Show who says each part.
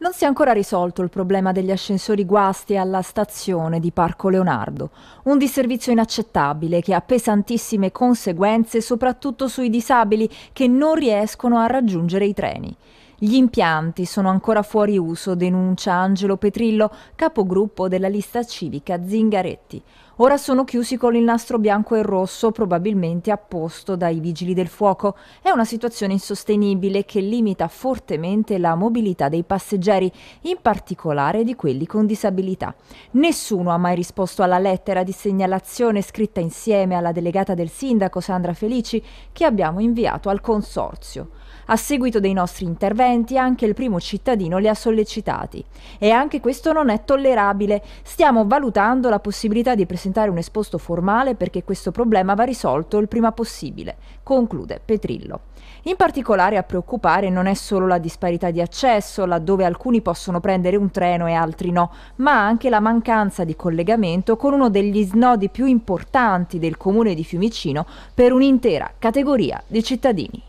Speaker 1: Non si è ancora risolto il problema degli ascensori guasti alla stazione di Parco Leonardo, un disservizio inaccettabile che ha pesantissime conseguenze soprattutto sui disabili che non riescono a raggiungere i treni. Gli impianti sono ancora fuori uso, denuncia Angelo Petrillo, capogruppo della lista civica Zingaretti. Ora sono chiusi con il nastro bianco e rosso, probabilmente apposto dai vigili del fuoco. È una situazione insostenibile che limita fortemente la mobilità dei passeggeri, in particolare di quelli con disabilità. Nessuno ha mai risposto alla lettera di segnalazione scritta insieme alla delegata del sindaco Sandra Felici che abbiamo inviato al consorzio. A seguito dei nostri interventi, presenti anche il primo cittadino li ha sollecitati. E anche questo non è tollerabile. Stiamo valutando la possibilità di presentare un esposto formale perché questo problema va risolto il prima possibile, conclude Petrillo. In particolare a preoccupare non è solo la disparità di accesso, laddove alcuni possono prendere un treno e altri no, ma anche la mancanza di collegamento con uno degli snodi più importanti del comune di Fiumicino per un'intera categoria di cittadini.